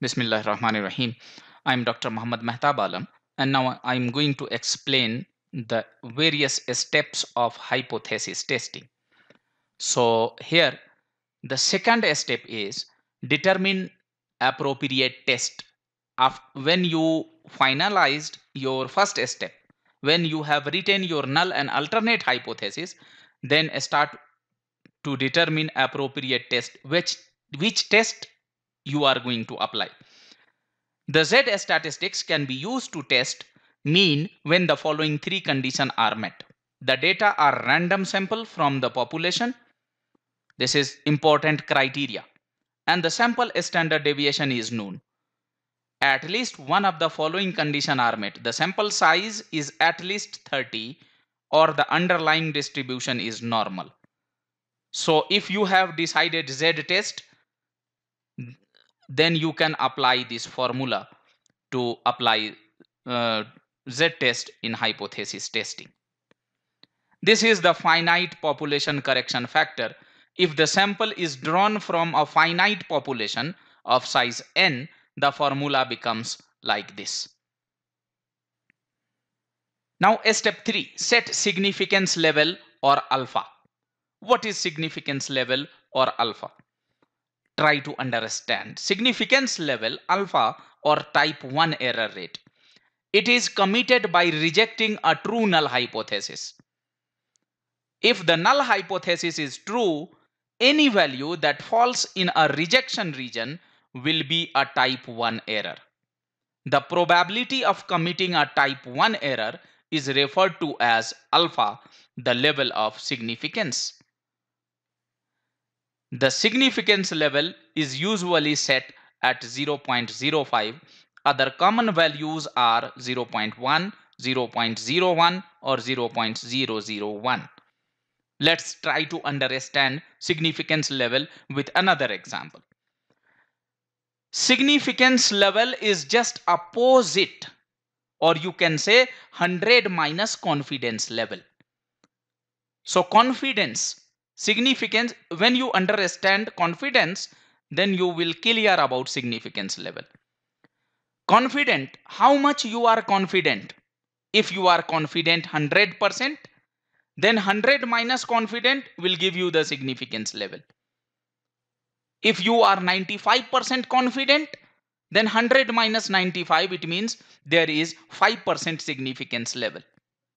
Bismillah Rahman Rahim. I'm Dr. Muhammad Mehtab Alam, and now I'm going to explain the various steps of hypothesis testing. So here, the second step is determine appropriate test. when you finalized your first step, when you have written your null and alternate hypothesis, then start to determine appropriate test, which, which test you are going to apply. The z statistics can be used to test mean when the following three conditions are met. The data are random sample from the population. This is important criteria. And the sample standard deviation is known. At least one of the following conditions are met. The sample size is at least 30 or the underlying distribution is normal. So if you have decided Z test, then you can apply this formula to apply uh, z test in hypothesis testing this is the finite population correction factor if the sample is drawn from a finite population of size n the formula becomes like this now step 3 set significance level or alpha what is significance level or alpha try to understand. Significance level alpha or type 1 error rate. It is committed by rejecting a true null hypothesis. If the null hypothesis is true, any value that falls in a rejection region will be a type 1 error. The probability of committing a type 1 error is referred to as alpha, the level of significance. The significance level is usually set at 0.05. Other common values are 0.1, 0.01 or 0.001. Let's try to understand significance level with another example. Significance level is just opposite or you can say 100 minus confidence level. So confidence significance when you understand confidence then you will clear about significance level confident how much you are confident if you are confident 100% then 100 minus confident will give you the significance level if you are 95% confident then 100 minus 95 it means there is 5% significance level